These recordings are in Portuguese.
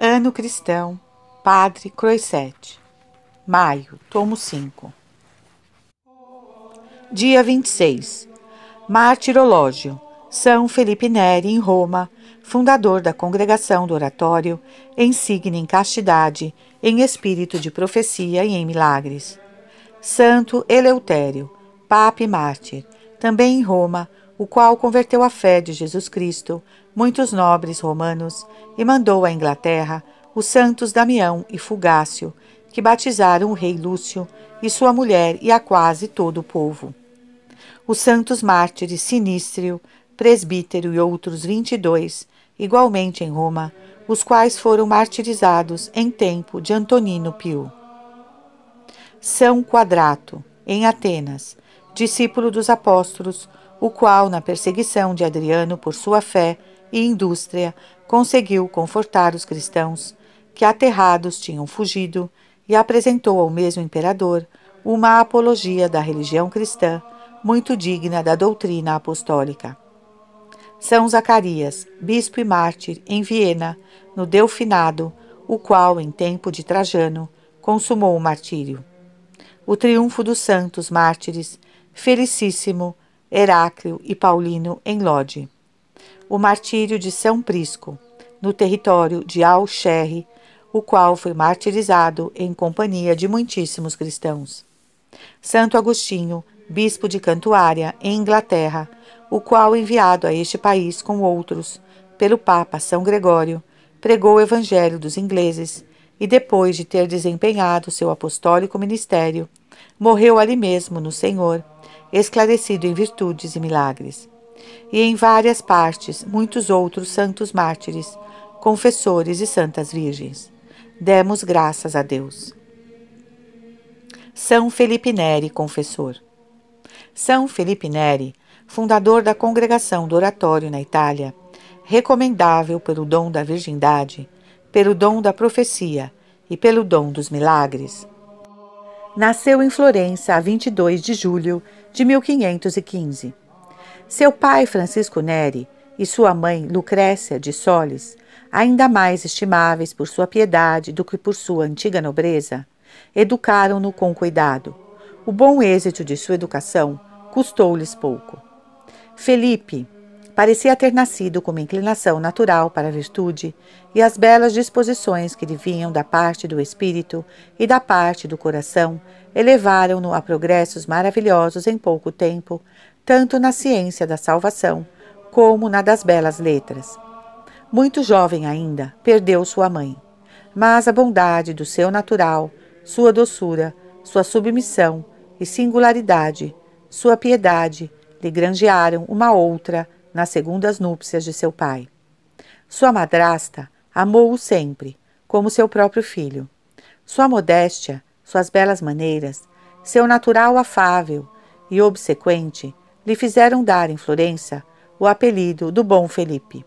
Ano Cristão, Padre Croisset, Maio, tomo 5. Dia 26. Martirológio. São Felipe Neri, em Roma, fundador da Congregação do Oratório, insigne em castidade, em espírito de profecia e em milagres. Santo Eleutério, Papa e Mártir, também em Roma, o qual converteu a fé de Jesus Cristo muitos nobres romanos e mandou à Inglaterra os santos Damião e Fugácio, que batizaram o rei Lúcio e sua mulher e a quase todo o povo. Os santos mártires Sinistrio, Presbítero e outros vinte e dois, igualmente em Roma, os quais foram martirizados em tempo de Antonino Pio. São Quadrato, em Atenas, discípulo dos apóstolos, o qual, na perseguição de Adriano por sua fé, e indústria, conseguiu confortar os cristãos que aterrados tinham fugido e apresentou ao mesmo imperador uma apologia da religião cristã muito digna da doutrina apostólica. São Zacarias, bispo e mártir em Viena, no Delfinado, o qual, em tempo de Trajano, consumou o martírio. O triunfo dos santos mártires, Felicíssimo, Heráclio e Paulino em Lodi o martírio de São Prisco, no território de Alxerre, o qual foi martirizado em companhia de muitíssimos cristãos. Santo Agostinho, bispo de Cantuária, em Inglaterra, o qual, enviado a este país com outros, pelo Papa São Gregório, pregou o Evangelho dos ingleses e, depois de ter desempenhado seu apostólico ministério, morreu ali mesmo no Senhor, esclarecido em virtudes e milagres e em várias partes muitos outros santos mártires, confessores e santas virgens. Demos graças a Deus. São Felipe Neri, confessor. São Felipe Neri, fundador da Congregação do Oratório na Itália, recomendável pelo dom da virgindade, pelo dom da profecia e pelo dom dos milagres. Nasceu em Florença a 22 de julho de 1515. Seu pai, Francisco Neri, e sua mãe, Lucrécia de Solis, ainda mais estimáveis por sua piedade do que por sua antiga nobreza, educaram-no com cuidado. O bom êxito de sua educação custou-lhes pouco. Felipe parecia ter nascido com uma inclinação natural para a virtude e as belas disposições que lhe vinham da parte do espírito e da parte do coração elevaram-no a progressos maravilhosos em pouco tempo, tanto na ciência da salvação como na das belas letras. Muito jovem ainda, perdeu sua mãe, mas a bondade do seu natural, sua doçura, sua submissão e singularidade, sua piedade, lhe granjearam uma outra nas segundas núpcias de seu pai. Sua madrasta amou-o sempre, como seu próprio filho. Sua modéstia, suas belas maneiras, seu natural afável e obsequente lhe fizeram dar em Florença o apelido do Bom Felipe.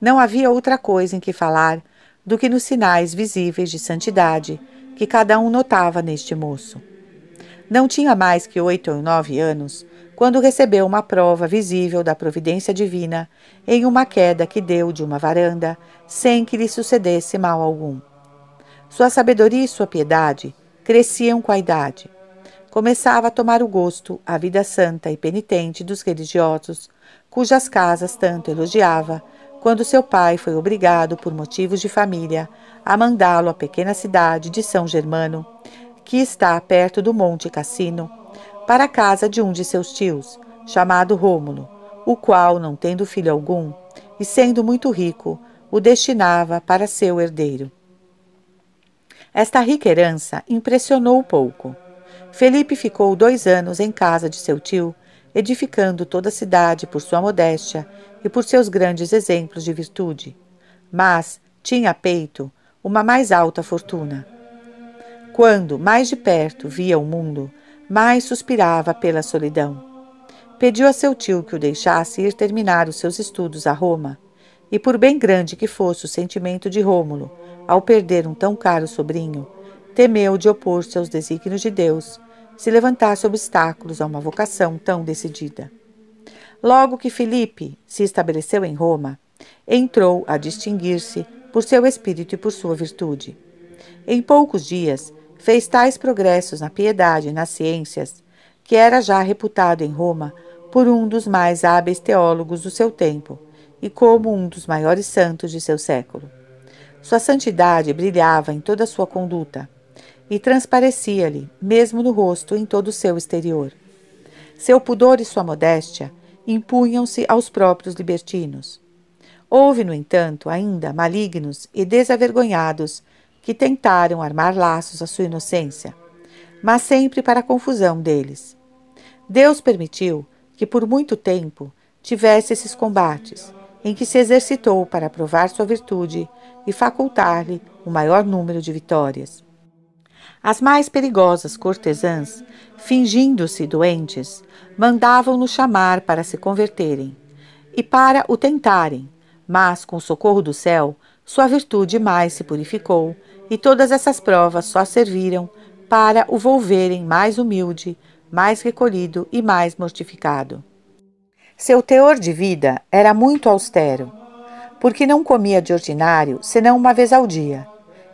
Não havia outra coisa em que falar do que nos sinais visíveis de santidade que cada um notava neste moço. Não tinha mais que oito ou nove anos quando recebeu uma prova visível da providência divina em uma queda que deu de uma varanda sem que lhe sucedesse mal algum. Sua sabedoria e sua piedade cresciam com a idade começava a tomar o gosto à vida santa e penitente dos religiosos, cujas casas tanto elogiava, quando seu pai foi obrigado, por motivos de família, a mandá-lo à pequena cidade de São Germano, que está perto do Monte Cassino, para a casa de um de seus tios, chamado Rômulo, o qual, não tendo filho algum, e sendo muito rico, o destinava para seu herdeiro. Esta rica herança impressionou pouco. Felipe ficou dois anos em casa de seu tio, edificando toda a cidade por sua modéstia e por seus grandes exemplos de virtude. Mas tinha a peito uma mais alta fortuna. Quando mais de perto via o mundo, mais suspirava pela solidão. Pediu a seu tio que o deixasse ir terminar os seus estudos a Roma, e por bem grande que fosse o sentimento de Rômulo ao perder um tão caro sobrinho, temeu de opor-se aos desígnios de Deus, se levantasse obstáculos a uma vocação tão decidida. Logo que Filipe se estabeleceu em Roma, entrou a distinguir-se por seu espírito e por sua virtude. Em poucos dias, fez tais progressos na piedade e nas ciências que era já reputado em Roma por um dos mais hábeis teólogos do seu tempo e como um dos maiores santos de seu século. Sua santidade brilhava em toda a sua conduta e transparecia-lhe, mesmo no rosto, em todo o seu exterior. Seu pudor e sua modéstia impunham-se aos próprios libertinos. Houve, no entanto, ainda malignos e desavergonhados que tentaram armar laços à sua inocência, mas sempre para a confusão deles. Deus permitiu que por muito tempo tivesse esses combates, em que se exercitou para provar sua virtude e facultar-lhe o maior número de vitórias. As mais perigosas cortesãs, fingindo-se doentes, mandavam-no chamar para se converterem e para o tentarem, mas com o socorro do céu, sua virtude mais se purificou, e todas essas provas só serviram para o volverem mais humilde, mais recolhido e mais mortificado. Seu teor de vida era muito austero, porque não comia de ordinário senão uma vez ao dia,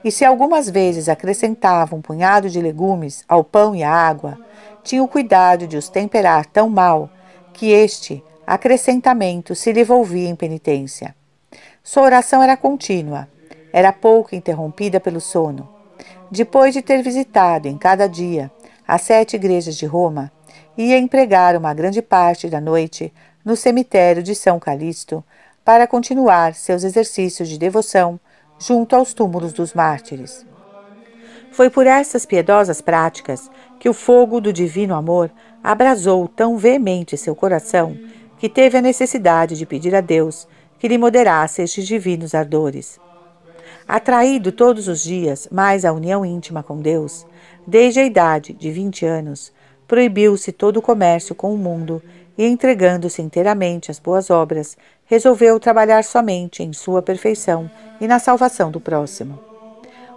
e se algumas vezes acrescentava um punhado de legumes ao pão e à água, tinha o cuidado de os temperar tão mal que este acrescentamento se lhe volvia em penitência. Sua oração era contínua, era pouco interrompida pelo sono. Depois de ter visitado em cada dia as sete igrejas de Roma, ia empregar uma grande parte da noite no cemitério de São Calixto para continuar seus exercícios de devoção junto aos túmulos dos mártires. Foi por essas piedosas práticas que o fogo do divino amor abrasou tão veemente seu coração que teve a necessidade de pedir a Deus que lhe moderasse estes divinos ardores. Atraído todos os dias mais à união íntima com Deus, desde a idade de 20 anos, proibiu-se todo o comércio com o mundo e entregando-se inteiramente às boas obras, resolveu trabalhar somente em sua perfeição e na salvação do próximo.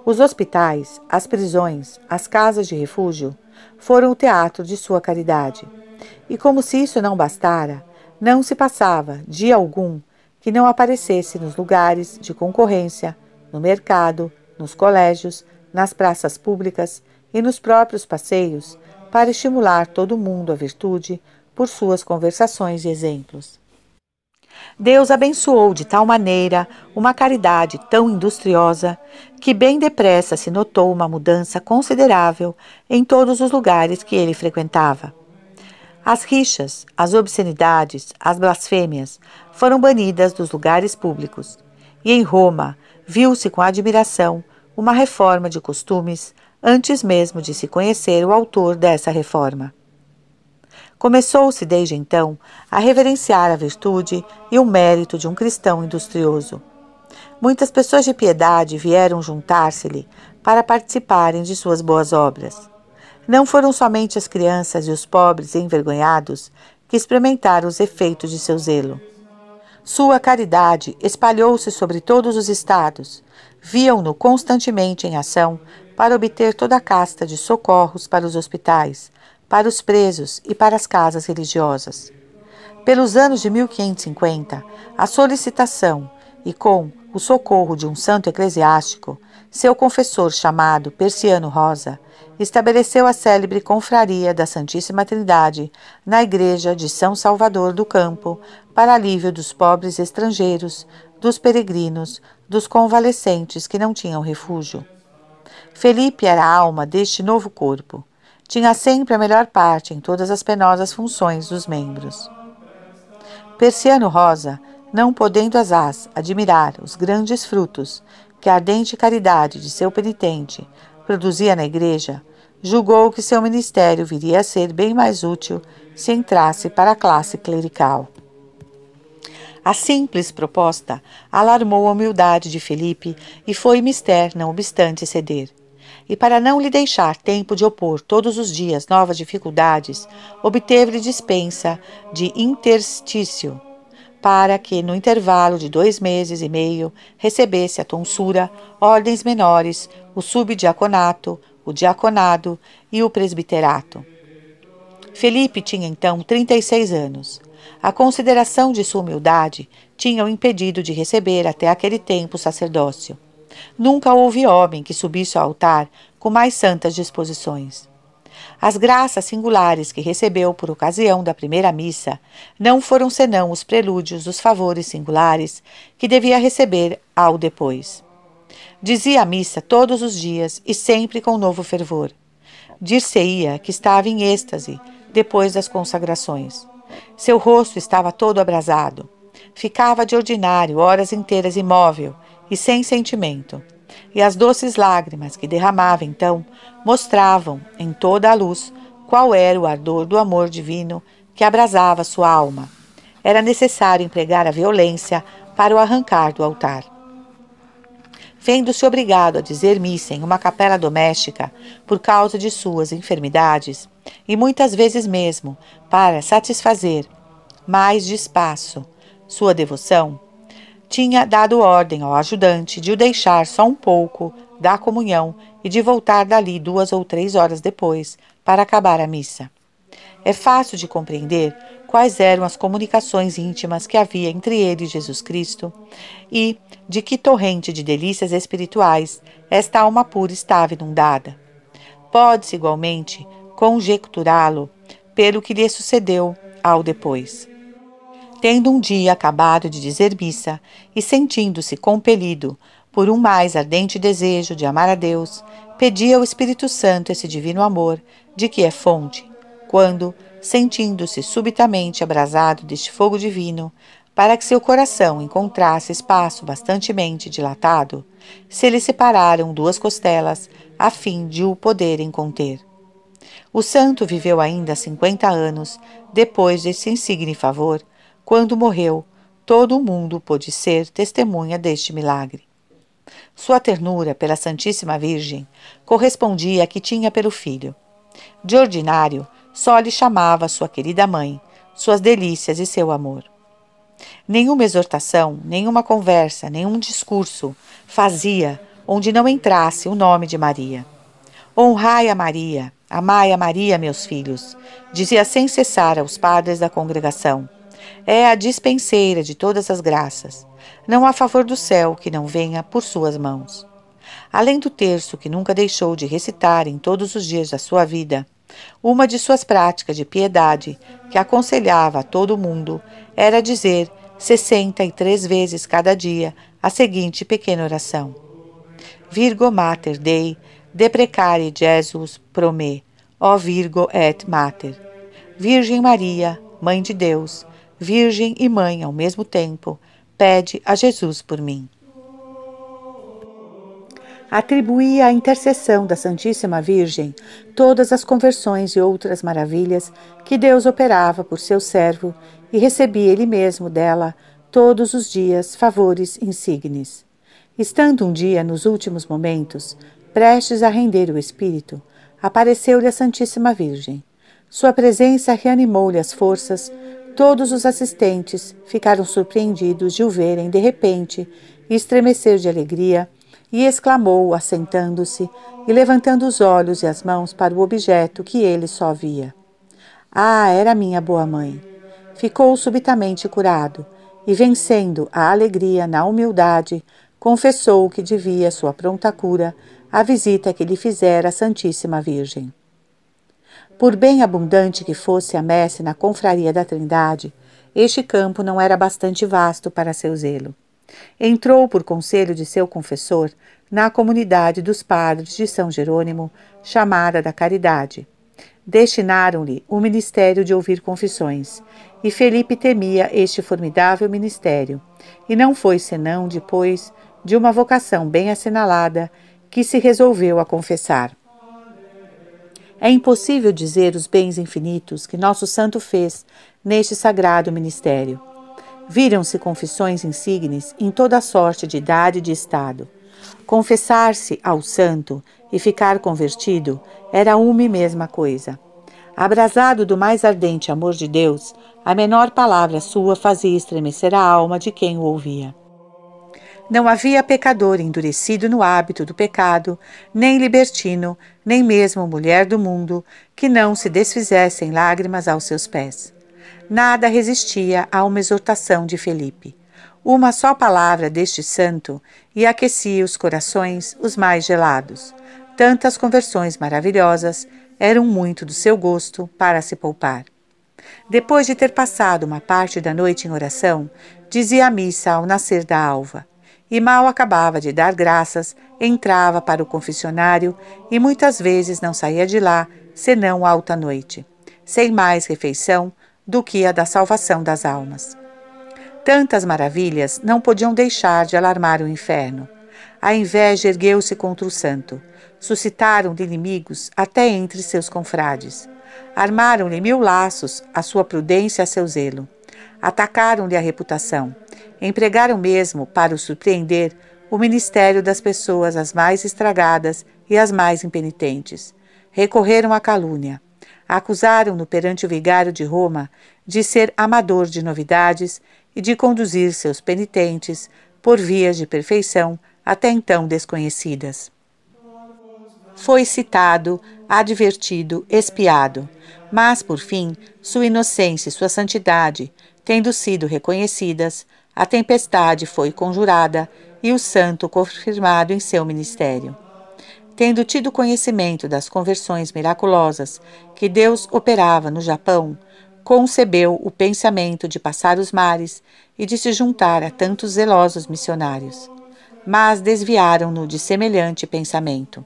Os hospitais, as prisões, as casas de refúgio foram o teatro de sua caridade. E como se isso não bastara, não se passava dia algum que não aparecesse nos lugares de concorrência, no mercado, nos colégios, nas praças públicas e nos próprios passeios, para estimular todo mundo à virtude por suas conversações e exemplos. Deus abençoou de tal maneira uma caridade tão industriosa que bem depressa se notou uma mudança considerável em todos os lugares que ele frequentava. As rixas, as obscenidades, as blasfêmias foram banidas dos lugares públicos, e em Roma viu-se com admiração uma reforma de costumes antes mesmo de se conhecer o autor dessa reforma. Começou-se desde então a reverenciar a virtude e o mérito de um cristão industrioso. Muitas pessoas de piedade vieram juntar-se-lhe para participarem de suas boas obras. Não foram somente as crianças e os pobres envergonhados que experimentaram os efeitos de seu zelo. Sua caridade espalhou-se sobre todos os estados. Viam-no constantemente em ação para obter toda a casta de socorros para os hospitais, para os presos e para as casas religiosas. Pelos anos de 1550, a solicitação e com o socorro de um santo eclesiástico, seu confessor chamado Persiano Rosa estabeleceu a célebre Confraria da Santíssima Trindade na Igreja de São Salvador do Campo para alívio dos pobres estrangeiros, dos peregrinos, dos convalescentes que não tinham refúgio. Felipe era a alma deste novo corpo. Tinha sempre a melhor parte em todas as penosas funções dos membros. Persiano Rosa, não podendo asaz admirar os grandes frutos que a ardente caridade de seu penitente produzia na igreja, julgou que seu ministério viria a ser bem mais útil se entrasse para a classe clerical. A simples proposta alarmou a humildade de Felipe e foi mister, não obstante ceder e para não lhe deixar tempo de opor todos os dias novas dificuldades, obteve-lhe dispensa de interstício, para que, no intervalo de dois meses e meio, recebesse a tonsura, ordens menores, o subdiaconato, o diaconado e o presbiterato. Felipe tinha então 36 anos. A consideração de sua humildade tinha o impedido de receber até aquele tempo o sacerdócio. Nunca houve homem que subisse ao altar com mais santas disposições. As graças singulares que recebeu por ocasião da primeira missa não foram senão os prelúdios dos favores singulares que devia receber ao depois. Dizia a missa todos os dias e sempre com novo fervor. Dir-se-ia que estava em êxtase depois das consagrações. Seu rosto estava todo abrasado. Ficava de ordinário horas inteiras imóvel, e sem sentimento. E as doces lágrimas que derramava então mostravam, em toda a luz, qual era o ardor do amor divino que abrasava sua alma. Era necessário empregar a violência para o arrancar do altar. Vendo-se obrigado a dizer missa em uma capela doméstica por causa de suas enfermidades, e muitas vezes mesmo para satisfazer mais de espaço sua devoção, tinha dado ordem ao ajudante de o deixar só um pouco da comunhão e de voltar dali duas ou três horas depois para acabar a missa. É fácil de compreender quais eram as comunicações íntimas que havia entre ele e Jesus Cristo e de que torrente de delícias espirituais esta alma pura estava inundada. Pode-se igualmente conjecturá-lo pelo que lhe sucedeu ao depois tendo um dia acabado de dizer missa e sentindo-se compelido por um mais ardente desejo de amar a Deus, pedia ao Espírito Santo esse divino amor de que é fonte, quando, sentindo-se subitamente abrasado deste fogo divino, para que seu coração encontrasse espaço bastantemente dilatado, se lhe separaram duas costelas, a fim de o poderem conter. O santo viveu ainda cinquenta anos depois desse insigne favor quando morreu, todo o mundo pôde ser testemunha deste milagre. Sua ternura pela Santíssima Virgem correspondia à que tinha pelo filho. De ordinário, só lhe chamava sua querida mãe, suas delícias e seu amor. Nenhuma exortação, nenhuma conversa, nenhum discurso fazia onde não entrasse o nome de Maria. Honrai a Maria, amai a Maria, meus filhos, dizia sem cessar aos padres da congregação é a dispenseira de todas as graças. Não há favor do céu que não venha por suas mãos. Além do terço que nunca deixou de recitar em todos os dias da sua vida, uma de suas práticas de piedade, que aconselhava a todo mundo, era dizer 63 vezes cada dia a seguinte pequena oração: Virgo Mater Dei, deprecare Jesus prome, ó Virgo et Mater. Virgem Maria, Mãe de Deus, virgem e mãe ao mesmo tempo, pede a Jesus por mim. Atribuí à intercessão da Santíssima Virgem todas as conversões e outras maravilhas que Deus operava por seu servo e recebia ele mesmo dela todos os dias favores insignes. Estando um dia nos últimos momentos, prestes a render o espírito, apareceu-lhe a Santíssima Virgem. Sua presença reanimou-lhe as forças, Todos os assistentes ficaram surpreendidos de o verem de repente estremecer de alegria e exclamou, assentando-se e levantando os olhos e as mãos para o objeto que ele só via. Ah, era minha boa mãe! Ficou subitamente curado e, vencendo a alegria na humildade, confessou que devia sua pronta cura à visita que lhe fizera a Santíssima Virgem. Por bem abundante que fosse a messe na confraria da Trindade, este campo não era bastante vasto para seu zelo. Entrou, por conselho de seu confessor, na comunidade dos padres de São Jerônimo, chamada da Caridade. Destinaram-lhe o ministério de ouvir confissões, e Felipe temia este formidável ministério, e não foi senão depois de uma vocação bem assinalada que se resolveu a confessar. É impossível dizer os bens infinitos que nosso santo fez neste sagrado ministério. Viram-se confissões insignes em toda a sorte de idade e de estado. Confessar-se ao santo e ficar convertido era uma e mesma coisa. Abrasado do mais ardente amor de Deus, a menor palavra sua fazia estremecer a alma de quem o ouvia. Não havia pecador endurecido no hábito do pecado, nem libertino, nem mesmo mulher do mundo, que não se desfizesse em lágrimas aos seus pés. Nada resistia a uma exortação de Felipe. Uma só palavra deste santo e aquecia os corações os mais gelados. Tantas conversões maravilhosas eram muito do seu gosto para se poupar. Depois de ter passado uma parte da noite em oração, dizia a missa ao nascer da alva e mal acabava de dar graças, entrava para o confessionário e muitas vezes não saía de lá senão alta noite, sem mais refeição do que a da salvação das almas. Tantas maravilhas não podiam deixar de alarmar o inferno. A inveja ergueu-se contra o santo. Suscitaram-lhe inimigos até entre seus confrades. Armaram-lhe mil laços, a sua prudência a seu zelo. Atacaram-lhe a reputação empregaram mesmo, para o surpreender, o ministério das pessoas as mais estragadas e as mais impenitentes. Recorreram à calúnia. Acusaram-no perante o vigário de Roma de ser amador de novidades e de conduzir seus penitentes por vias de perfeição até então desconhecidas. Foi citado, advertido, espiado, mas, por fim, sua inocência e sua santidade, tendo sido reconhecidas, a tempestade foi conjurada e o santo confirmado em seu ministério. Tendo tido conhecimento das conversões miraculosas que Deus operava no Japão, concebeu o pensamento de passar os mares e de se juntar a tantos zelosos missionários. Mas desviaram-no de semelhante pensamento,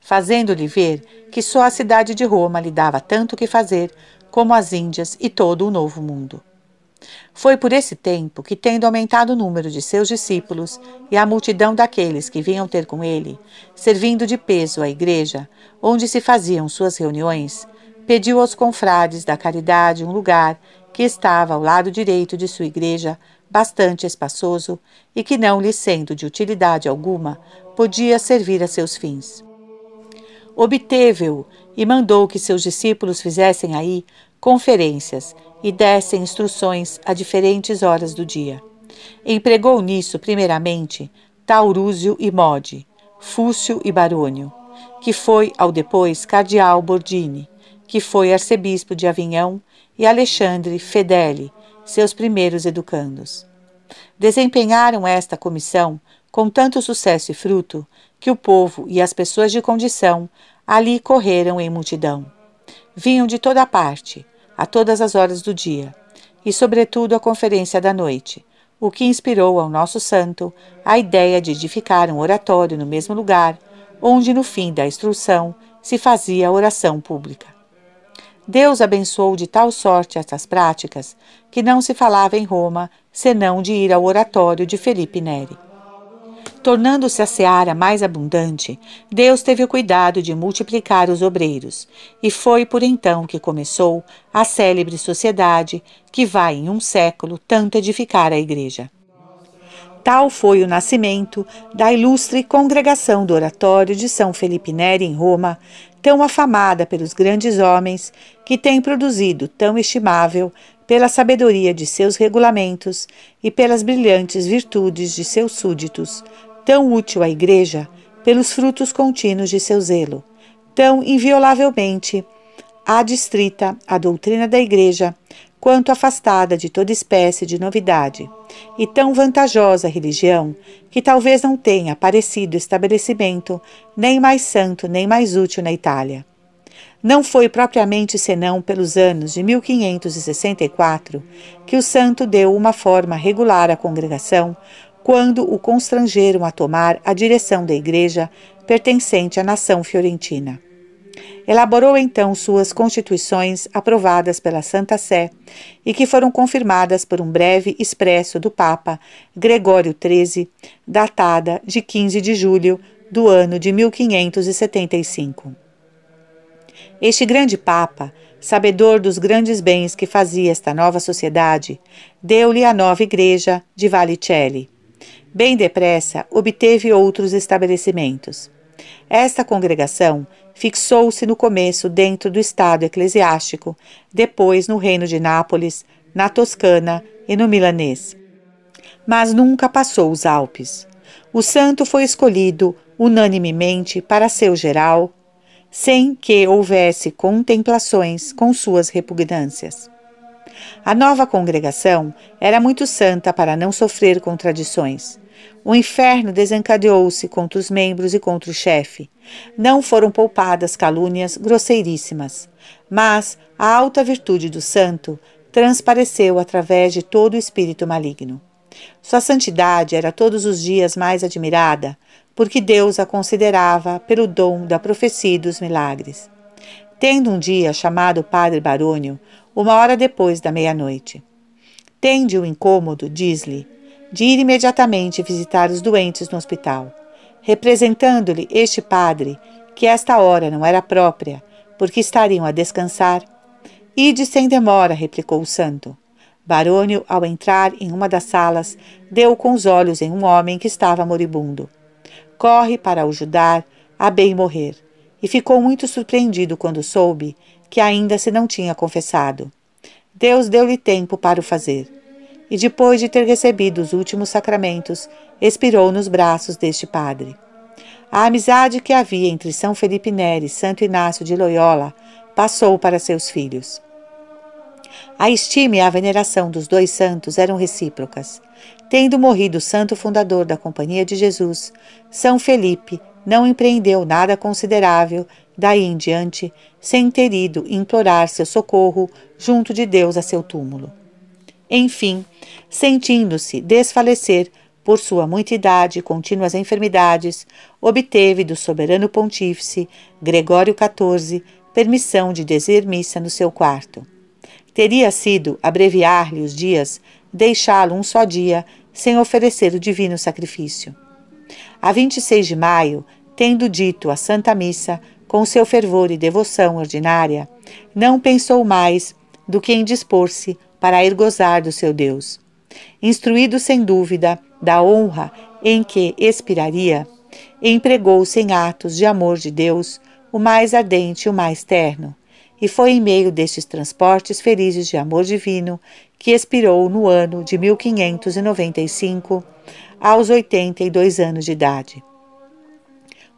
fazendo-lhe ver que só a cidade de Roma lhe dava tanto que fazer como as Índias e todo o Novo Mundo. Foi por esse tempo que, tendo aumentado o número de seus discípulos e a multidão daqueles que vinham ter com ele, servindo de peso à igreja, onde se faziam suas reuniões, pediu aos confrades da caridade um lugar que estava ao lado direito de sua igreja, bastante espaçoso e que, não lhe sendo de utilidade alguma, podia servir a seus fins. Obteve-o e mandou que seus discípulos fizessem aí conferências e dessem instruções a diferentes horas do dia. Empregou nisso, primeiramente, Taurúzio e Mode, Fúcio e Barônio, que foi, ao depois, Cardeal Bordini, que foi arcebispo de Avignon, e Alexandre Fedeli, seus primeiros educandos. Desempenharam esta comissão com tanto sucesso e fruto, que o povo e as pessoas de condição ali correram em multidão. Vinham de toda parte, a todas as horas do dia, e sobretudo à conferência da noite, o que inspirou ao nosso santo a ideia de edificar um oratório no mesmo lugar, onde no fim da instrução se fazia a oração pública. Deus abençoou de tal sorte estas práticas que não se falava em Roma senão de ir ao oratório de Felipe Neri. Tornando-se a seara mais abundante, Deus teve o cuidado de multiplicar os obreiros, e foi por então que começou a célebre sociedade que vai, em um século, tanto edificar a Igreja. Tal foi o nascimento da ilustre Congregação do Oratório de São Felipe Neri em Roma, tão afamada pelos grandes homens que tem produzido tão estimável pela sabedoria de seus regulamentos e pelas brilhantes virtudes de seus súditos, tão útil à Igreja pelos frutos contínuos de seu zelo, tão inviolavelmente adstrita à doutrina da Igreja, quanto afastada de toda espécie de novidade, e tão vantajosa a religião, que talvez não tenha parecido estabelecimento nem mais santo nem mais útil na Itália. Não foi propriamente senão pelos anos de 1564 que o santo deu uma forma regular à congregação, quando o constrangeram a tomar a direção da igreja pertencente à nação fiorentina. Elaborou então suas constituições aprovadas pela Santa Sé e que foram confirmadas por um breve expresso do Papa Gregório XIII, datada de 15 de julho do ano de 1575. Este grande Papa, sabedor dos grandes bens que fazia esta nova sociedade, deu-lhe a nova igreja de Valicelli Bem depressa, obteve outros estabelecimentos. Esta congregação fixou-se no começo dentro do estado eclesiástico, depois no reino de Nápoles, na Toscana e no Milanês. Mas nunca passou os Alpes. O santo foi escolhido unanimemente para seu geral, sem que houvesse contemplações com suas repugnâncias. A nova congregação era muito santa para não sofrer contradições. O inferno desencadeou-se contra os membros e contra o chefe. Não foram poupadas calúnias grosseiríssimas, mas a alta virtude do santo transpareceu através de todo o espírito maligno. Sua santidade era todos os dias mais admirada, porque Deus a considerava pelo dom da profecia e dos milagres. Tendo um dia chamado o padre Barônio, uma hora depois da meia-noite. Tende o incômodo, diz-lhe, de ir imediatamente visitar os doentes no hospital, representando-lhe este padre que esta hora não era própria, porque estariam a descansar. Ide sem demora, replicou o santo. Barônio, ao entrar em uma das salas, deu com os olhos em um homem que estava moribundo. Corre para o ajudar a bem morrer, e ficou muito surpreendido quando soube que ainda se não tinha confessado. Deus deu-lhe tempo para o fazer. E depois de ter recebido os últimos sacramentos, expirou nos braços deste padre. A amizade que havia entre São Felipe Neri e Santo Inácio de Loyola passou para seus filhos. A estima e a veneração dos dois santos eram recíprocas. Tendo morrido o santo fundador da Companhia de Jesus, São Felipe não empreendeu nada considerável daí em diante sem ter ido implorar seu socorro junto de Deus a seu túmulo. Enfim, sentindo-se desfalecer por sua muita idade e contínuas enfermidades, obteve do soberano pontífice Gregório XIV permissão de dizer missa no seu quarto. Teria sido abreviar-lhe os dias, deixá-lo um só dia sem oferecer o divino sacrifício. A 26 de maio, tendo dito a Santa Missa, com seu fervor e devoção ordinária, não pensou mais do que em dispor-se para ir gozar do seu Deus. Instruído sem dúvida da honra em que expiraria, empregou-se em atos de amor de Deus, o mais ardente e o mais terno, e foi em meio destes transportes felizes de amor divino que expirou no ano de 1595, aos 82 anos de idade.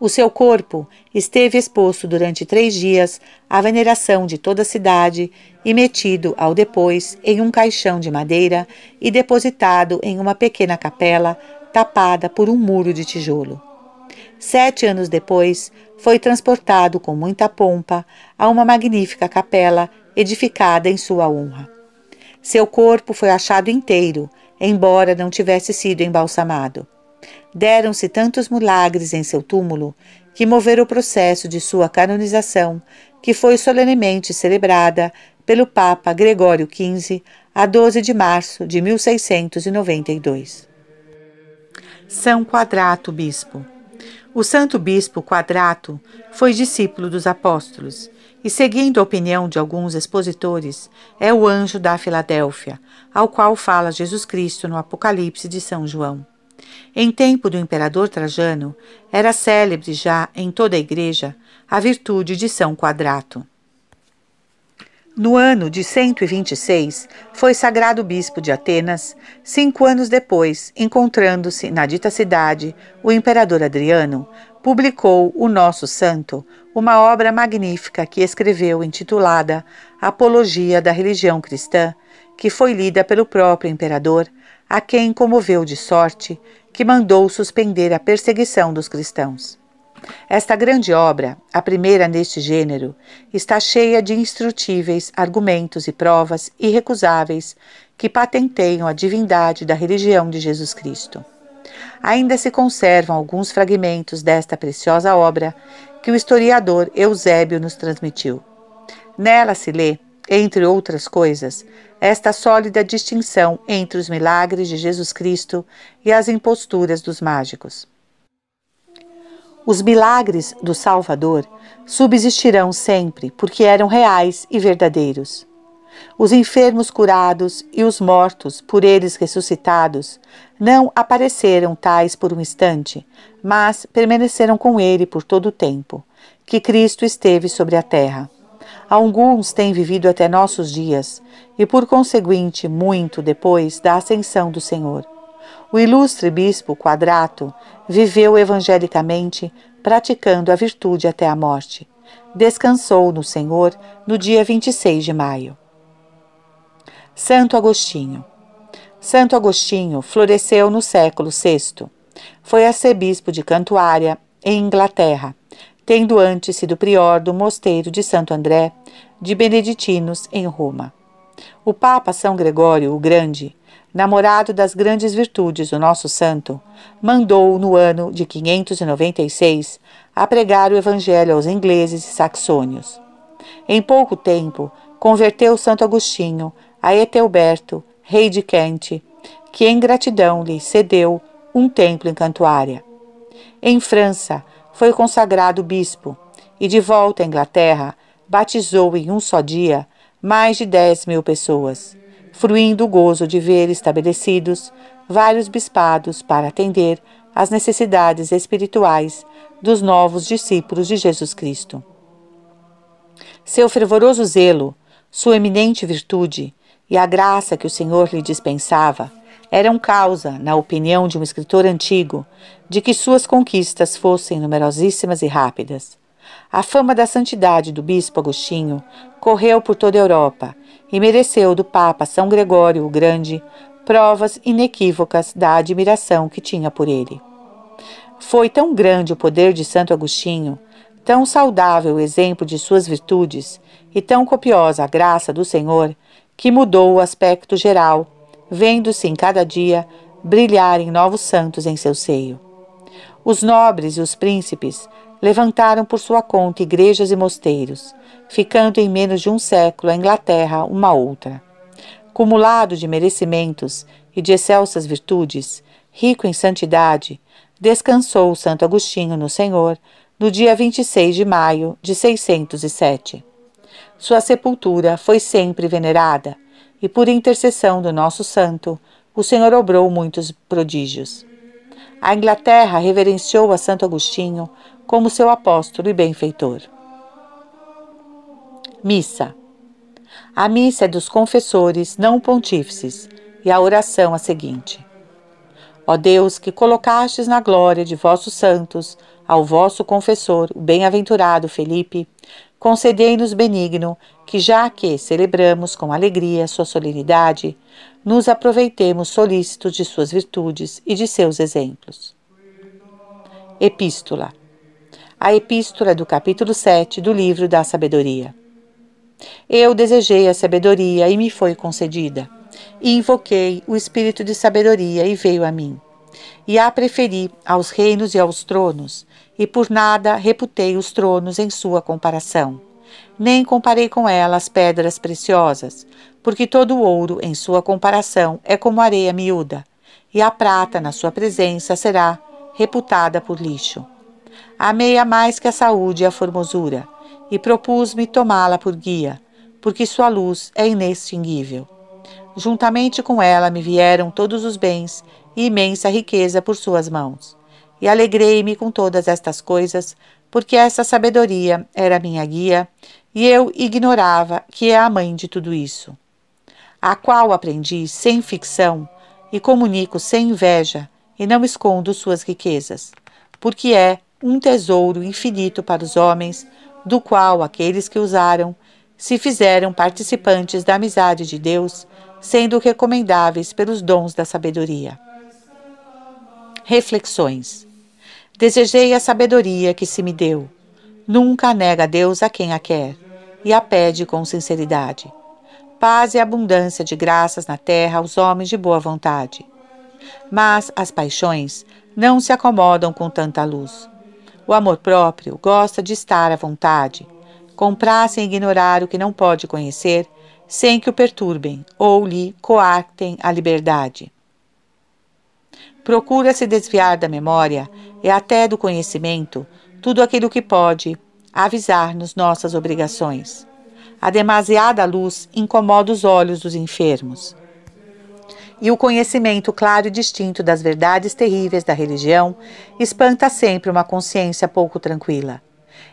O seu corpo esteve exposto durante três dias à veneração de toda a cidade e metido ao depois em um caixão de madeira e depositado em uma pequena capela tapada por um muro de tijolo. Sete anos depois, foi transportado com muita pompa a uma magnífica capela edificada em sua honra. Seu corpo foi achado inteiro, embora não tivesse sido embalsamado. Deram-se tantos milagres em seu túmulo que moveram o processo de sua canonização, que foi solenemente celebrada pelo Papa Gregório XV a 12 de março de 1692. São Quadrato Bispo. O santo bispo Quadrato foi discípulo dos apóstolos e seguindo a opinião de alguns expositores, é o anjo da Filadélfia, ao qual fala Jesus Cristo no Apocalipse de São João. Em tempo do imperador Trajano, era célebre já em toda a igreja a virtude de São Quadrato. No ano de 126, foi sagrado bispo de Atenas, cinco anos depois, encontrando-se na dita cidade, o imperador Adriano publicou o Nosso Santo, uma obra magnífica que escreveu intitulada Apologia da Religião Cristã, que foi lida pelo próprio imperador, a quem comoveu de sorte que mandou suspender a perseguição dos cristãos. Esta grande obra, a primeira neste gênero, está cheia de instrutíveis argumentos e provas irrecusáveis que patenteiam a divindade da religião de Jesus Cristo. Ainda se conservam alguns fragmentos desta preciosa obra que o historiador Eusébio nos transmitiu. Nela se lê, entre outras coisas, esta sólida distinção entre os milagres de Jesus Cristo e as imposturas dos mágicos. Os milagres do Salvador subsistirão sempre, porque eram reais e verdadeiros. Os enfermos curados e os mortos, por eles ressuscitados, não apareceram tais por um instante, mas permaneceram com ele por todo o tempo que Cristo esteve sobre a terra. Alguns têm vivido até nossos dias e, por conseguinte, muito depois da ascensão do Senhor. O ilustre bispo Quadrato viveu evangelicamente, praticando a virtude até a morte. Descansou no Senhor no dia 26 de maio. Santo Agostinho. Santo Agostinho floresceu no século VI. Foi arcebispo de Cantuária, em Inglaterra, tendo antes sido prior do mosteiro de Santo André de Beneditinos, em Roma. O Papa São Gregório o Grande namorado das grandes virtudes do nosso santo, mandou no ano de 596 a pregar o evangelho aos ingleses e saxônios. Em pouco tempo, converteu Santo Agostinho a Etelberto, rei de Kent, que em gratidão lhe cedeu um templo em Cantuária. Em França, foi consagrado bispo e, de volta à Inglaterra, batizou em um só dia mais de 10 mil pessoas fruindo o gozo de ver estabelecidos vários bispados para atender às necessidades espirituais dos novos discípulos de Jesus Cristo. Seu fervoroso zelo, sua eminente virtude e a graça que o Senhor lhe dispensava eram causa, na opinião de um escritor antigo, de que suas conquistas fossem numerosíssimas e rápidas. A fama da santidade do bispo Agostinho correu por toda a Europa e mereceu do Papa São Gregório o Grande provas inequívocas da admiração que tinha por ele. Foi tão grande o poder de Santo Agostinho, tão saudável o exemplo de suas virtudes e tão copiosa a graça do Senhor, que mudou o aspecto geral, vendo-se em cada dia brilharem novos santos em seu seio. Os nobres e os príncipes levantaram por sua conta igrejas e mosteiros, ficando em menos de um século a Inglaterra uma outra. Cumulado de merecimentos e de excelsas virtudes, rico em santidade, descansou Santo Agostinho no Senhor no dia 26 de maio de 607. Sua sepultura foi sempre venerada e, por intercessão do nosso santo, o Senhor obrou muitos prodígios. A Inglaterra reverenciou a Santo Agostinho como seu apóstolo e benfeitor. Missa. A missa é dos confessores, não pontífices, e a oração a seguinte: Ó Deus, que colocastes na glória de vossos santos, ao vosso confessor, o bem-aventurado Felipe, concedei-nos benigno que, já que celebramos com alegria sua solenidade, nos aproveitemos solícitos de suas virtudes e de seus exemplos. Epístola a epístola do capítulo 7 do livro da Sabedoria. Eu desejei a sabedoria e me foi concedida. E invoquei o espírito de sabedoria e veio a mim. E a preferi aos reinos e aos tronos, e por nada reputei os tronos em sua comparação. Nem comparei com ela as pedras preciosas, porque todo o ouro em sua comparação é como areia miúda, e a prata na sua presença será reputada por lixo. Amei-a mais que a saúde e a formosura, e propus-me tomá-la por guia, porque sua luz é inextinguível. Juntamente com ela me vieram todos os bens e imensa riqueza por suas mãos. E alegrei-me com todas estas coisas, porque essa sabedoria era minha guia, e eu ignorava que é a mãe de tudo isso. A qual aprendi sem ficção, e comunico sem inveja, e não escondo suas riquezas, porque é um tesouro infinito para os homens, do qual aqueles que usaram se fizeram participantes da amizade de Deus, sendo recomendáveis pelos dons da sabedoria. Reflexões. Desejei a sabedoria que se me deu. Nunca nega Deus a quem a quer e a pede com sinceridade. Paz e abundância de graças na terra aos homens de boa vontade. Mas as paixões não se acomodam com tanta luz. O amor próprio gosta de estar à vontade. comprar sem ignorar o que não pode conhecer, sem que o perturbem ou lhe coartem a liberdade. Procura se desviar da memória e até do conhecimento tudo aquilo que pode avisar-nos nossas obrigações. A demasiada luz incomoda os olhos dos enfermos e o conhecimento claro e distinto das verdades terríveis da religião espanta sempre uma consciência pouco tranquila.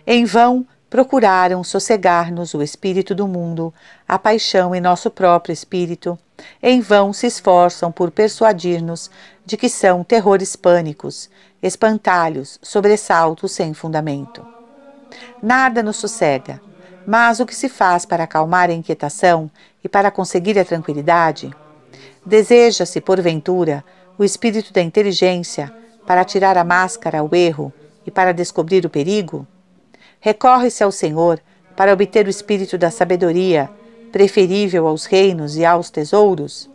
Em vão procuraram sossegar-nos o espírito do mundo, a paixão em nosso próprio espírito. Em vão se esforçam por persuadir-nos de que são terrores pânicos, espantalhos, sobressaltos sem fundamento. Nada nos sossega, mas o que se faz para acalmar a inquietação e para conseguir a tranquilidade? Deseja-se, porventura, o espírito da inteligência para tirar a máscara ao erro e para descobrir o perigo? Recorre-se ao Senhor para obter o espírito da sabedoria, preferível aos reinos e aos tesouros?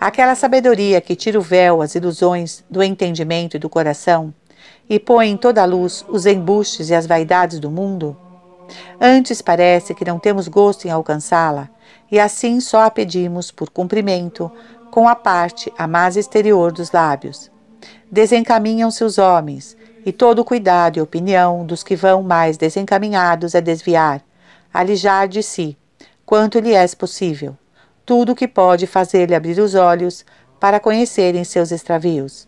Aquela sabedoria que tira o véu às ilusões do entendimento e do coração e põe em toda a luz os embustes e as vaidades do mundo? Antes parece que não temos gosto em alcançá-la e assim só a pedimos por cumprimento com a parte a mais exterior dos lábios. Desencaminham-se os homens, e todo o cuidado e opinião dos que vão mais desencaminhados é desviar, alijar de si, quanto lhe é possível, tudo o que pode fazer-lhe abrir os olhos para conhecerem seus extravios.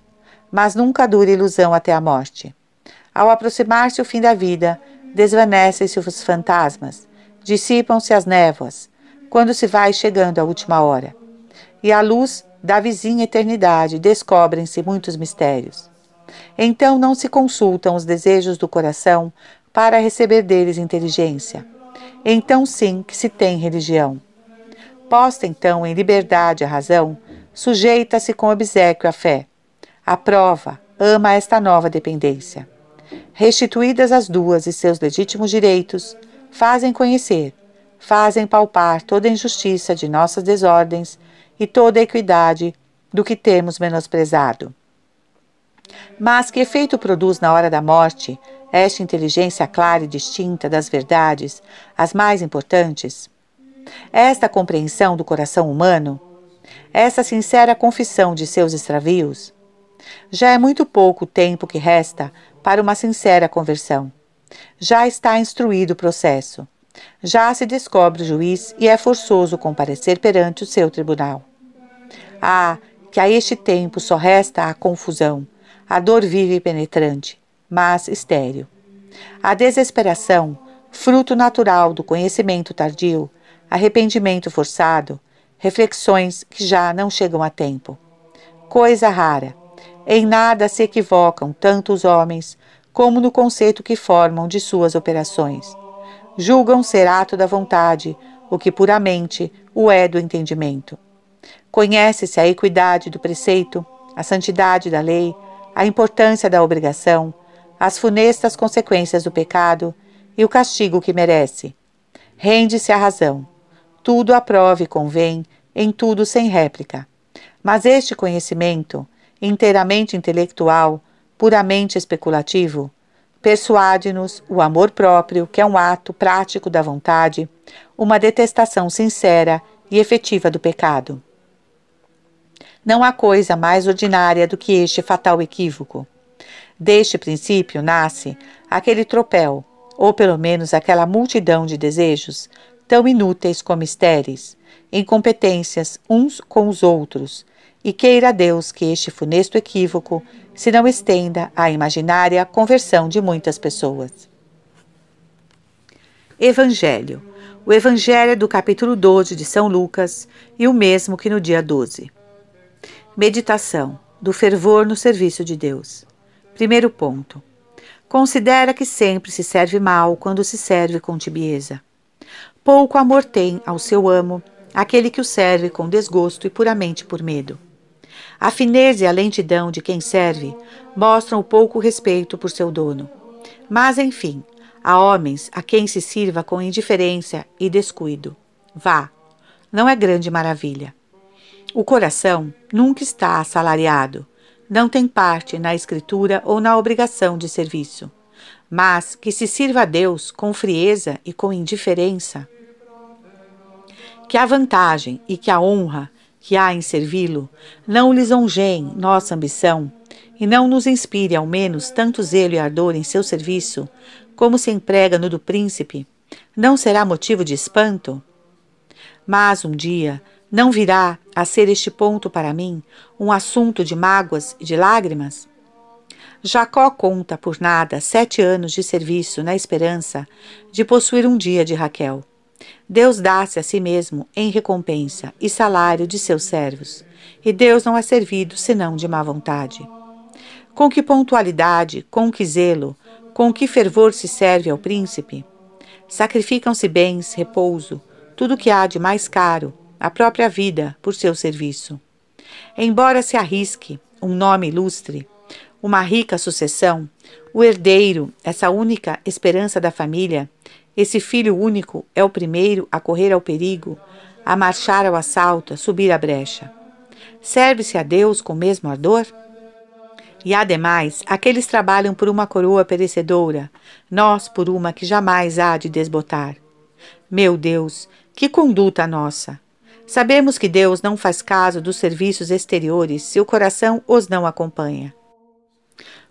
Mas nunca dura ilusão até a morte. Ao aproximar-se o fim da vida, desvanecem-se os fantasmas, dissipam-se as névoas, quando se vai chegando à última hora. E à luz da vizinha eternidade descobrem-se muitos mistérios. Então não se consultam os desejos do coração para receber deles inteligência. Então sim que se tem religião. Posta então em liberdade a razão, sujeita-se com obsequio à fé. Aprova, ama esta nova dependência. Restituídas as duas e seus legítimos direitos, fazem conhecer fazem palpar toda a injustiça de nossas desordens e toda a equidade do que temos menosprezado. Mas que efeito produz na hora da morte esta inteligência clara e distinta das verdades, as mais importantes? Esta compreensão do coração humano? Essa sincera confissão de seus extravios? Já é muito pouco o tempo que resta para uma sincera conversão. Já está instruído o processo. Já se descobre o juiz e é forçoso comparecer perante o seu tribunal. Ah, que a este tempo só resta a confusão, a dor viva e penetrante, mas estéril. A desesperação, fruto natural do conhecimento tardio, arrependimento forçado, reflexões que já não chegam a tempo. Coisa rara. Em nada se equivocam tanto os homens como no conceito que formam de suas operações julgam ser ato da vontade, o que puramente o é do entendimento. Conhece-se a equidade do preceito, a santidade da lei, a importância da obrigação, as funestas consequências do pecado e o castigo que merece. Rende-se à razão. Tudo aprove e convém, em tudo sem réplica. Mas este conhecimento, inteiramente intelectual, puramente especulativo, Persuade-nos o amor próprio, que é um ato prático da vontade, uma detestação sincera e efetiva do pecado. Não há coisa mais ordinária do que este fatal equívoco. Deste princípio nasce aquele tropel, ou pelo menos aquela multidão de desejos, tão inúteis como estéreis, incompetências uns com os outros, e queira Deus que este funesto equívoco se não estenda à imaginária conversão de muitas pessoas. Evangelho. O Evangelho é do capítulo 12 de São Lucas e o mesmo que no dia 12. Meditação do fervor no serviço de Deus. Primeiro ponto. Considera que sempre se serve mal quando se serve com tibieza. Pouco amor tem ao seu amo aquele que o serve com desgosto e puramente por medo. A fineza e a lentidão de quem serve mostram o pouco respeito por seu dono. Mas, enfim, há homens a quem se sirva com indiferença e descuido. Vá, não é grande maravilha. O coração nunca está assalariado, não tem parte na escritura ou na obrigação de serviço, mas que se sirva a Deus com frieza e com indiferença. Que a vantagem e que a honra que há em servi-lo, não lisonjeiem nossa ambição, e não nos inspire ao menos tanto zelo e ardor em seu serviço, como se emprega no do príncipe, não será motivo de espanto? Mas um dia não virá a ser este ponto para mim um assunto de mágoas e de lágrimas? Jacó conta por nada sete anos de serviço na esperança de possuir um dia de Raquel. Deus dá-se a si mesmo em recompensa e salário de seus servos, e Deus não é servido senão de má vontade. Com que pontualidade, com que zelo, com que fervor se serve ao príncipe? Sacrificam-se bens, repouso, tudo o que há de mais caro, a própria vida, por seu serviço. Embora se arrisque um nome ilustre, uma rica sucessão, o herdeiro, essa única esperança da família, esse filho único é o primeiro a correr ao perigo, a marchar ao assalto, a subir a brecha. Serve-se a Deus com o mesmo ardor? E ademais, aqueles trabalham por uma coroa perecedora, nós por uma que jamais há de desbotar. Meu Deus, que conduta a nossa! Sabemos que Deus não faz caso dos serviços exteriores se o coração os não acompanha.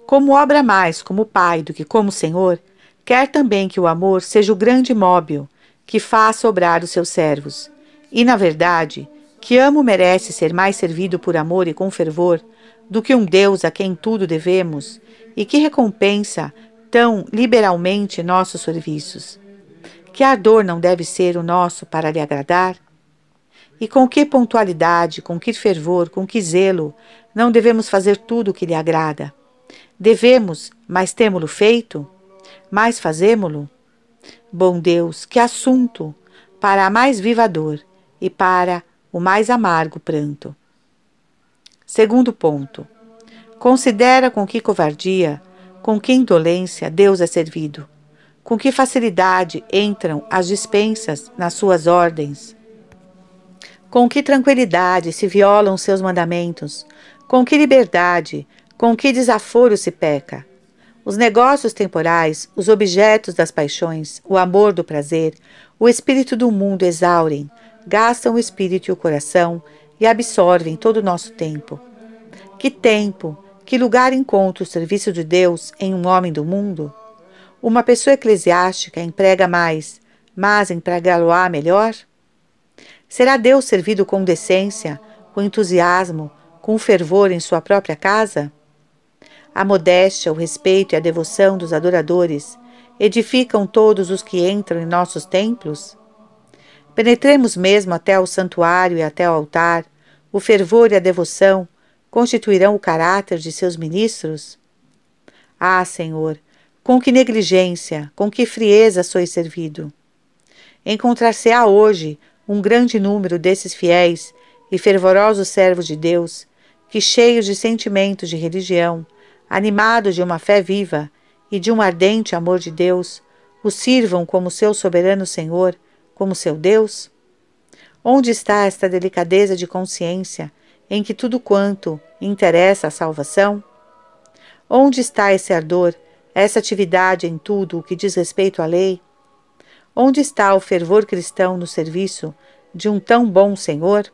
Como obra mais como Pai do que como Senhor, Quer também que o amor seja o grande móvel que faz sobrar os seus servos. E, na verdade, que amo merece ser mais servido por amor e com fervor do que um Deus a quem tudo devemos e que recompensa tão liberalmente nossos serviços. Que ardor não deve ser o nosso para lhe agradar? E com que pontualidade, com que fervor, com que zelo não devemos fazer tudo o que lhe agrada? Devemos, mas temos-lo feito? Mas fazemo-lo? Bom Deus, que assunto! Para a mais viva dor e para o mais amargo pranto. Segundo ponto. Considera com que covardia, com que indolência Deus é servido, com que facilidade entram as dispensas nas suas ordens, com que tranquilidade se violam seus mandamentos, com que liberdade, com que desaforo se peca. Os negócios temporais, os objetos das paixões, o amor do prazer, o espírito do mundo exaurem, gastam o espírito e o coração e absorvem todo o nosso tempo. Que tempo, que lugar encontra o serviço de Deus em um homem do mundo? Uma pessoa eclesiástica emprega mais, mas empregá-lo-á melhor? Será Deus servido com decência, com entusiasmo, com fervor em sua própria casa? A modéstia, o respeito e a devoção dos adoradores edificam todos os que entram em nossos templos? Penetremos mesmo até o santuário e até o altar, o fervor e a devoção constituirão o caráter de seus ministros? Ah, Senhor, com que negligência, com que frieza sois servido! Encontrar-se-á hoje um grande número desses fiéis e fervorosos servos de Deus, que cheios de sentimentos de religião, animados de uma fé viva e de um ardente amor de Deus, o sirvam como seu soberano Senhor, como seu Deus? Onde está esta delicadeza de consciência em que tudo quanto interessa a salvação? Onde está esse ardor, essa atividade em tudo o que diz respeito à lei? Onde está o fervor cristão no serviço de um tão bom Senhor?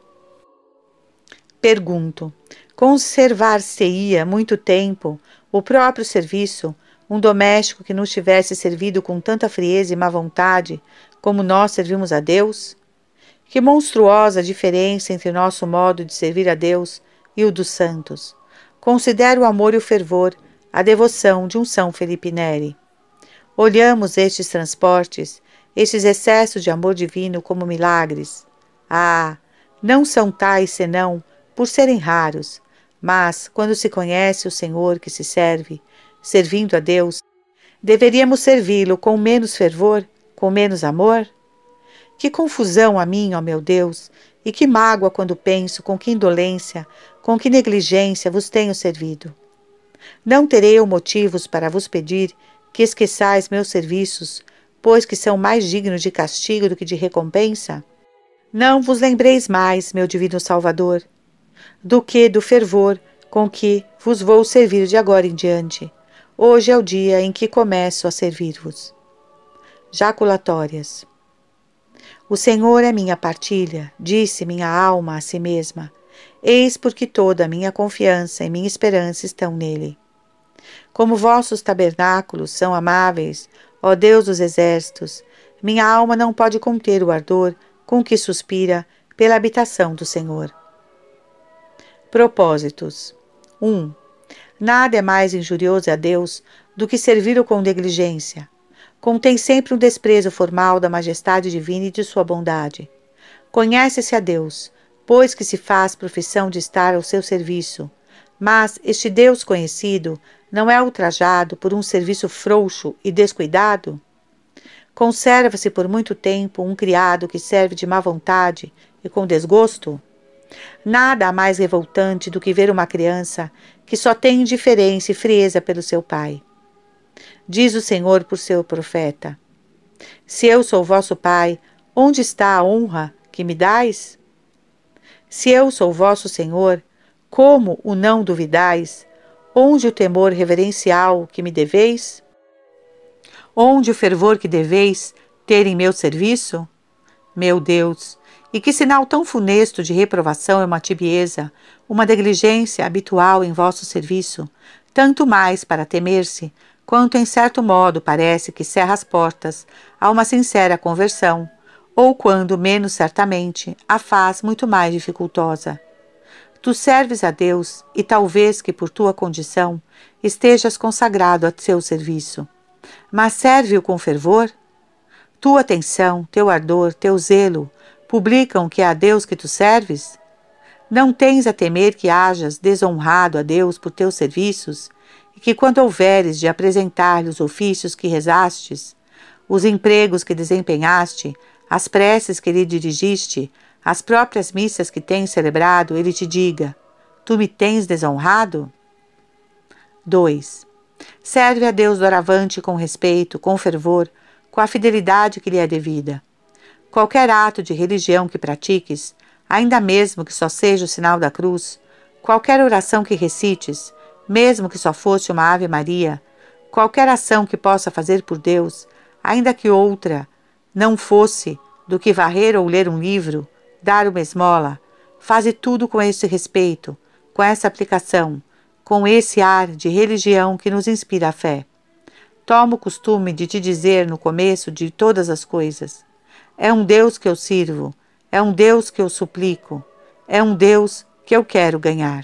Pergunto: Conservar-se-ia muito tempo o próprio serviço, um doméstico que nos tivesse servido com tanta frieza e má vontade como nós servimos a Deus? Que monstruosa diferença entre nosso modo de servir a Deus e o dos santos. Considero o amor e o fervor, a devoção de um São Felipe Neri. Olhamos estes transportes, estes excessos de amor divino como milagres. Ah, não são tais senão por serem raros, mas quando se conhece o Senhor que se serve, servindo a Deus, deveríamos servi-lo com menos fervor, com menos amor? Que confusão a mim, ó meu Deus, e que mágoa quando penso com que indolência, com que negligência vos tenho servido. Não terei eu motivos para vos pedir que esqueçais meus serviços, pois que são mais dignos de castigo do que de recompensa? Não vos lembreis mais, meu divino Salvador, do que do fervor com que vos vou servir de agora em diante. Hoje é o dia em que começo a servir-vos. Jaculatórias. O Senhor é minha partilha, disse minha alma a si mesma. Eis porque toda a minha confiança e minha esperança estão nele. Como vossos tabernáculos são amáveis, ó Deus dos exércitos, minha alma não pode conter o ardor com que suspira pela habitação do Senhor. Propósitos: 1. Um, nada é mais injurioso a Deus do que servi-lo com negligência. Contém sempre um desprezo formal da majestade divina e de sua bondade. Conhece-se a Deus, pois que se faz profissão de estar ao seu serviço. Mas este Deus conhecido não é ultrajado por um serviço frouxo e descuidado? Conserva-se por muito tempo um criado que serve de má vontade e com desgosto? Nada há mais revoltante do que ver uma criança que só tem indiferença e frieza pelo seu pai. Diz o Senhor por seu profeta: Se eu sou vosso pai, onde está a honra que me dais? Se eu sou vosso Senhor, como o não duvidais? Onde o temor reverencial que me deveis? Onde o fervor que deveis ter em meu serviço? Meu Deus, e que sinal tão funesto de reprovação é uma tibieza, uma negligência habitual em vosso serviço, tanto mais para temer-se, quanto em certo modo parece que cerra as portas a uma sincera conversão, ou quando menos certamente a faz muito mais dificultosa. Tu serves a Deus e talvez que por tua condição estejas consagrado a seu serviço. Mas serve-o com fervor? Tua atenção, teu ardor, teu zelo publicam que é a Deus que tu serves? Não tens a temer que hajas desonrado a Deus por teus serviços, e que quando houveres de apresentar-lhe os ofícios que rezastes, os empregos que desempenhaste, as preces que lhe dirigiste, as próprias missas que tens celebrado, ele te diga: Tu me tens desonrado? 2. Serve a Deus doravante com respeito, com fervor, com a fidelidade que lhe é devida Qualquer ato de religião que pratiques, ainda mesmo que só seja o sinal da cruz, qualquer oração que recites, mesmo que só fosse uma Ave Maria, qualquer ação que possa fazer por Deus, ainda que outra não fosse do que varrer ou ler um livro, dar uma esmola, faze tudo com esse respeito, com essa aplicação, com esse ar de religião que nos inspira a fé. Toma o costume de te dizer no começo de todas as coisas: é um Deus que eu sirvo, é um Deus que eu suplico, é um Deus que eu quero ganhar.